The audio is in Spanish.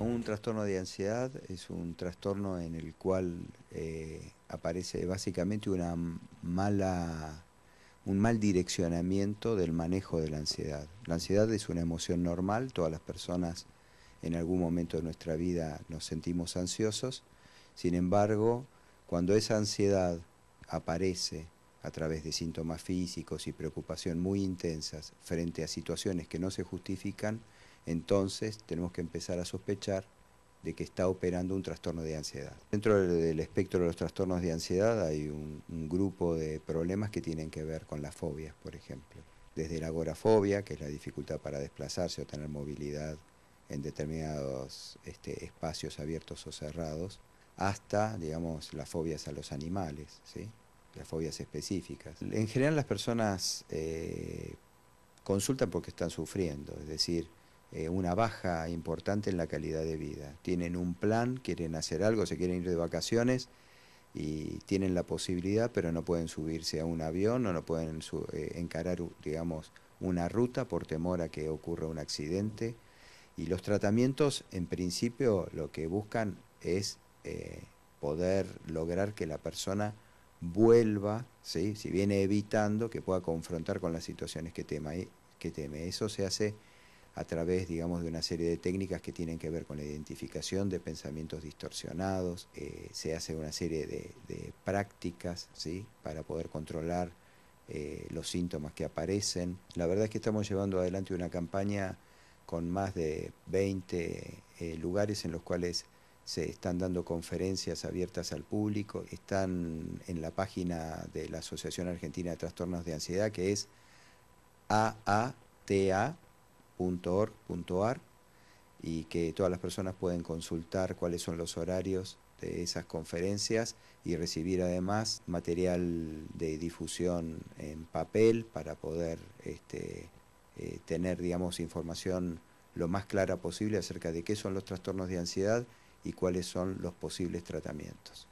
Un trastorno de ansiedad es un trastorno en el cual eh, aparece básicamente una un mal direccionamiento del manejo de la ansiedad. La ansiedad es una emoción normal, todas las personas en algún momento de nuestra vida nos sentimos ansiosos, sin embargo, cuando esa ansiedad aparece a través de síntomas físicos y preocupación muy intensas frente a situaciones que no se justifican, entonces tenemos que empezar a sospechar de que está operando un trastorno de ansiedad. Dentro del espectro de los trastornos de ansiedad hay un, grupo de problemas que tienen que ver con las fobias, por ejemplo. Desde la agorafobia, que es la dificultad para desplazarse o tener movilidad en determinados este, espacios abiertos o cerrados, hasta, digamos, las fobias a los animales, ¿sí? las fobias específicas. En general las personas eh, consultan porque están sufriendo, es decir, eh, una baja importante en la calidad de vida. Tienen un plan, quieren hacer algo, se quieren ir de vacaciones y tienen la posibilidad, pero no pueden subirse a un avión o no pueden eh, encarar, digamos, una ruta por temor a que ocurra un accidente. Y los tratamientos, en principio, lo que buscan es eh, poder lograr que la persona vuelva, ¿sí? si viene evitando, que pueda confrontar con las situaciones que, que teme. Eso se hace a través, digamos, de una serie de técnicas que tienen que ver con la identificación de pensamientos distorsionados, eh, se hace una serie de, prácticas, ¿sí? Para poder controlar eh, los síntomas que aparecen. La verdad es que estamos llevando adelante una campaña con más de 20 eh, lugares en los cuales se están dando conferencias abiertas al público, están en la página de la Asociación Argentina de Trastornos de Ansiedad, que es aata .org.ar y que todas las personas pueden consultar cuáles son los horarios de esas conferencias y recibir además material de difusión en papel para poder este, eh, tener, información lo más clara posible acerca de qué son los trastornos de ansiedad y cuáles son los posibles tratamientos.